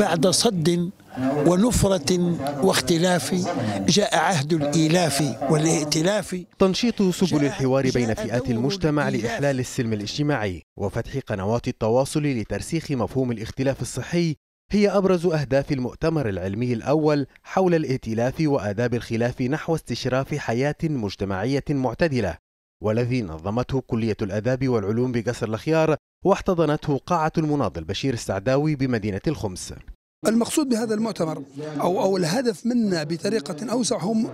بعد صد ونفرة واختلاف جاء عهد الإيلاف والائتلاف تنشيط سبل الحوار بين فئات المجتمع لإحلال السلم الاجتماعي وفتح قنوات التواصل لترسيخ مفهوم الاختلاف الصحي هي أبرز أهداف المؤتمر العلمي الأول حول الائتلاف وآداب الخلاف نحو استشراف حياة مجتمعية معتدلة والذي نظمته كلية الآداب والعلوم بقصر الأخيار واحتضنته قاعة المناضل بشير السعداوي بمدينة الخمس المقصود بهذا المؤتمر او او الهدف منا بطريقه اوسع هم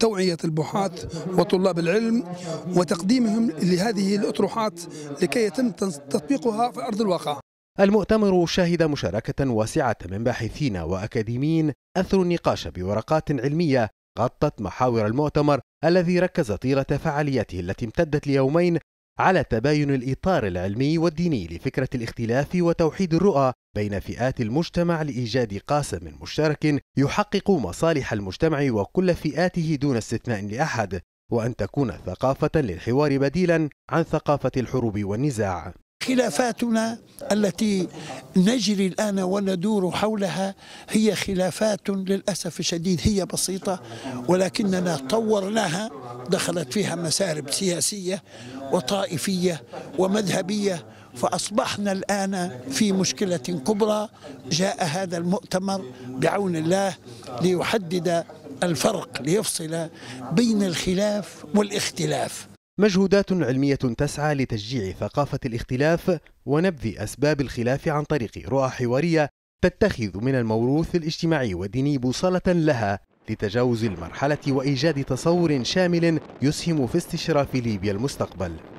توعيه البحاث وطلاب العلم وتقديمهم لهذه الاطروحات لكي يتم تطبيقها في ارض الواقع. المؤتمر شهد مشاركه واسعه من باحثين واكاديميين اثروا النقاش بورقات علميه غطت محاور المؤتمر الذي ركز طيله فعالياته التي امتدت ليومين على تباين الإطار العلمي والديني لفكرة الاختلاف وتوحيد الرؤى بين فئات المجتمع لإيجاد قاسم مشترك يحقق مصالح المجتمع وكل فئاته دون استثناء لأحد وأن تكون ثقافة للحوار بديلا عن ثقافة الحروب والنزاع خلافاتنا التي نجري الآن وندور حولها هي خلافات للأسف الشديد هي بسيطة ولكننا طورناها دخلت فيها مسارب سياسية وطائفية ومذهبية فأصبحنا الآن في مشكلة كبرى جاء هذا المؤتمر بعون الله ليحدد الفرق ليفصل بين الخلاف والاختلاف مجهودات علمية تسعى لتشجيع ثقافة الاختلاف ونبذ أسباب الخلاف عن طريق رؤى حوارية تتخذ من الموروث الاجتماعي والديني بوصلة لها لتجاوز المرحلة وإيجاد تصور شامل يسهم في استشراف ليبيا المستقبل